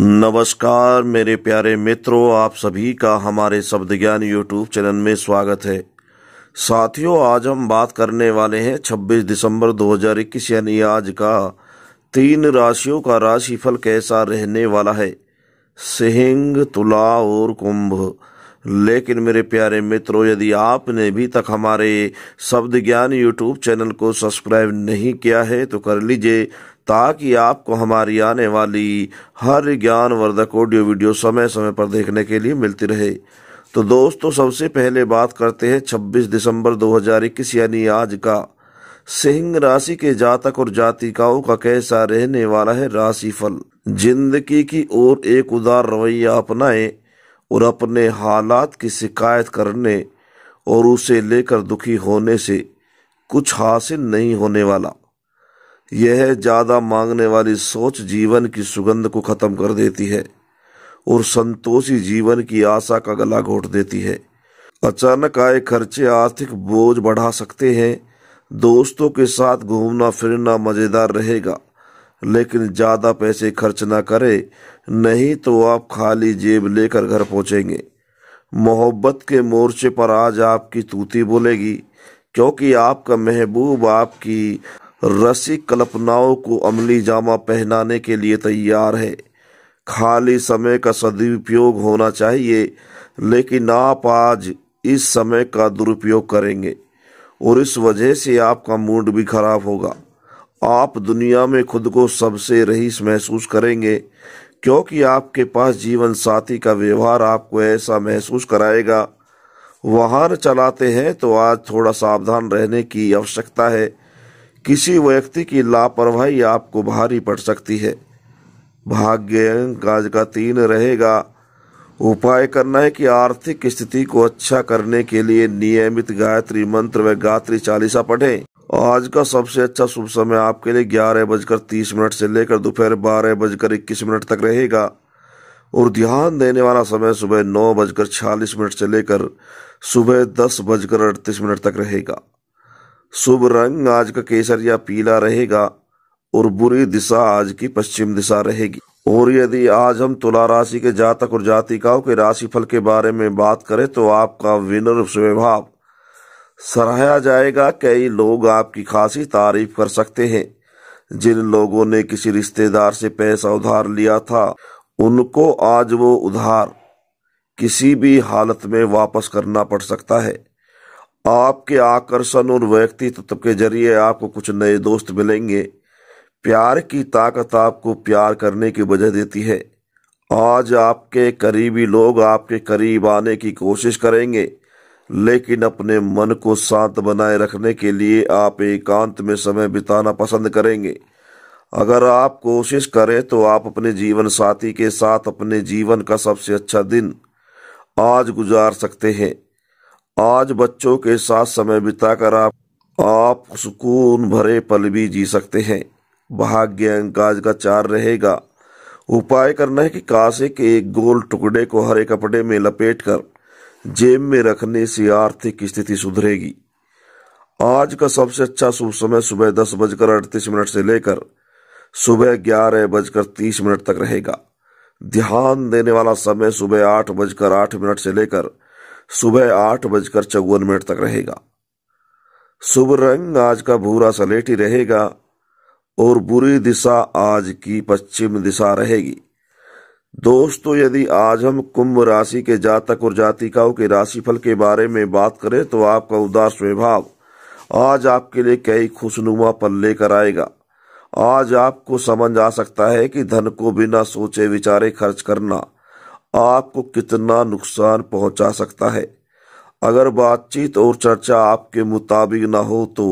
नमस्कार मेरे प्यारे मित्रों आप सभी का हमारे शब्द ज्ञान यूट्यूब चैनल में स्वागत है साथियों आज हम बात करने वाले हैं 26 दिसंबर 2021 यानी आज का तीन राशियों का राशिफल कैसा रहने वाला है सिंह तुला और कुंभ लेकिन मेरे प्यारे मित्रों यदि आपने अभी तक हमारे शब्द ज्ञान यूट्यूब चैनल को सब्सक्राइब नहीं किया है तो कर लीजिए ताकि आपको हमारी आने वाली हर ज्ञानवर्धक ऑडियो वीडियो समय समय पर देखने के लिए मिलती रहे तो दोस्तों सबसे पहले बात करते हैं 26 दिसंबर 2021 यानी आज का सिंह राशि के जातक और जातिकाओं का कैसा रहने वाला है राशिफल जिंदगी की ओर एक उदार रवैया अपनाएं और अपने हालात की शिकायत करने और उसे लेकर दुखी होने से कुछ हासिल नहीं होने वाला यह ज़्यादा मांगने वाली सोच जीवन की सुगंध को खत्म कर देती है और संतोषी जीवन की आशा का गला घोट देती है अचानक आए खर्चे आर्थिक बोझ बढ़ा सकते हैं दोस्तों के साथ घूमना फिरना मज़ेदार रहेगा लेकिन ज़्यादा पैसे खर्च ना करें नहीं तो आप खाली जेब लेकर घर पहुँचेंगे मोहब्बत के मोर्चे पर आज आपकी तूती बोलेगी क्योंकि आपका महबूब आपकी रसी कल्पनाओं को अमली जामा पहनाने के लिए तैयार है खाली समय का सदुपयोग होना चाहिए लेकिन आप आज इस समय का दुरुपयोग करेंगे और इस वजह से आपका मूड भी खराब होगा आप दुनिया में खुद को सबसे रईस महसूस करेंगे क्योंकि आपके पास जीवन साथी का व्यवहार आपको ऐसा महसूस कराएगा वाहन चलाते हैं तो आज थोड़ा सावधान रहने की आवश्यकता है किसी व्यक्ति की लापरवाही आपको भारी पड़ सकती है भाग्य आज का तीन रहेगा उपाय करना है कि आर्थिक स्थिति को अच्छा करने के लिए नियमित गायत्री मंत्र व गायत्री चालीसा पढ़ें आज का सबसे अच्छा शुभ समय आपके लिए ग्यारह बजकर तीस मिनट से लेकर दोपहर बारह बजकर इक्कीस मिनट तक रहेगा और ध्यान देने वाला समय सुबह नौ बजकर छियालीस मिनट से लेकर सुबह दस बजकर अड़तीस मिनट तक रहेगा शुभ रंग आज का केसर या पीला रहेगा और बुरी दिशा आज की पश्चिम दिशा रहेगी और यदि आज हम तुला राशि के जातक और जातिकाओं के राशिफल के बारे में बात करें तो आपका विनर स्वभाव सराहा जाएगा कई लोग आपकी खासी तारीफ कर सकते हैं जिन लोगों ने किसी रिश्तेदार से पैसा उधार लिया था उनको आज वो उधार किसी भी हालत में वापस करना पड़ सकता है आपके आकर्षण और व्यक्तित्व के जरिए आपको कुछ नए दोस्त मिलेंगे प्यार की ताकत आपको प्यार करने की वजह देती है आज आपके करीबी लोग आपके करीब आने की कोशिश करेंगे लेकिन अपने मन को शांत बनाए रखने के लिए आप एकांत में समय बिताना पसंद करेंगे अगर आप कोशिश करें तो आप अपने जीवन साथी के साथ अपने जीवन का सबसे अच्छा दिन आज गुजार सकते हैं आज बच्चों के साथ समय बिताकर आप आप सुकून भरे पल भी जी सकते हैं भाग्य अंकाज का चार रहेगा उपाय करना है कि कासे के एक गोल टुकड़े को हरे कपड़े में लपेटकर जेब में रखने से आर्थिक स्थिति सुधरेगी आज का सबसे अच्छा शुभ समय सुबह दस बजकर अड़तीस मिनट से लेकर सुबह ग्यारह बजकर तीस मिनट तक रहेगा ध्यान देने वाला समय सुबह आठ बजकर आठ मिनट से लेकर सुबह आठ बजकर चौवन मिनट तक रहेगा शुभ रंग आज का भूरा सलेटी रहेगा और बुरी दिशा आज की पश्चिम दिशा रहेगी दोस्तों यदि आज हम कुंभ राशि के जातक और जातिकाओं के राशिफल के बारे में बात करें तो आपका उदास स्वभाव आज आपके लिए कई खुशनुमा पल लेकर आएगा आज आपको समझ आ सकता है कि धन को बिना सोचे विचारे खर्च करना आपको कितना नुकसान पहुंचा सकता है अगर बातचीत और चर्चा आपके मुताबिक ना हो तो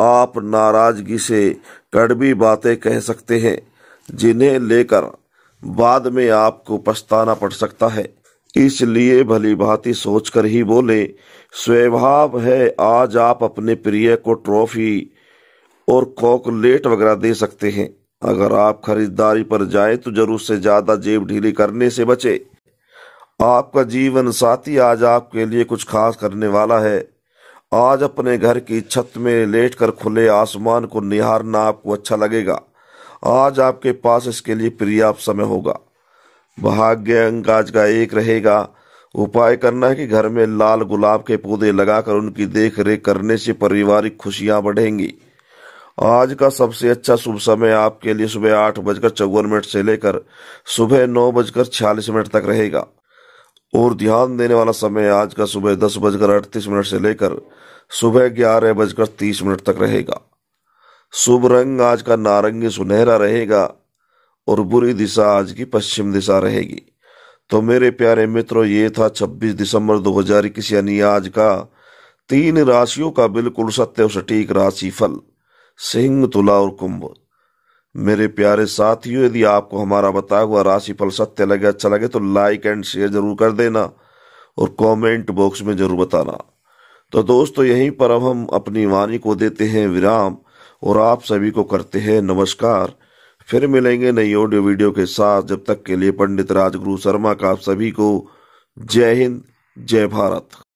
आप नाराजगी से कड़वी बातें कह सकते हैं जिन्हें लेकर बाद में आपको पछताना पड़ सकता है इसलिए भली भांति सोचकर ही बोले स्वभाव है आज आप अपने प्रिय को ट्रॉफी और कॉकलेट वगैरह दे सकते हैं अगर आप खरीदारी पर जाएं तो जरूर से ज्यादा जेब ढीली करने से बचे आपका जीवन साथी आज आपके लिए कुछ खास करने वाला है आज अपने घर की छत में लेटकर खुले आसमान को निहारना आपको अच्छा लगेगा आज आपके पास इसके लिए पर्याप्त समय होगा भाग्य अंक आज का एक रहेगा उपाय करना है कि घर में लाल गुलाब के पौधे लगाकर उनकी देख रेख करने से पारिवारिक खुशियां बढ़ेंगी आज का सबसे अच्छा शुभ समय आपके लिए सुबह आठ बजकर चौवन मिनट से लेकर सुबह नौ बजकर छियालीस मिनट तक रहेगा और ध्यान देने वाला समय आज का सुबह दस बजकर अड़तीस मिनट से लेकर सुबह ग्यारह बजकर तीस मिनट तक रहेगा शुभ रंग आज का नारंगी सुनहरा रहेगा और बुरी दिशा आज की पश्चिम दिशा रहेगी तो मेरे प्यारे मित्रों ये था 26 दिसंबर 2021 यानी आज का तीन राशियों का बिल्कुल सत्य और सटीक फल सिंह तुला और कुंभ मेरे प्यारे साथियों यदि आपको हमारा बताया हुआ राशिफल सत्य लगे अच्छा लगे तो लाइक एंड शेयर जरूर कर देना और कमेंट बॉक्स में जरूर बताना तो दोस्तों यहीं पर अब हम अपनी वाणी को देते हैं विराम और आप सभी को करते हैं नमस्कार फिर मिलेंगे नई ऑडियो वीडियो के साथ जब तक के लिए पंडित राजगुरु शर्मा का आप सभी को जय हिंद जय भारत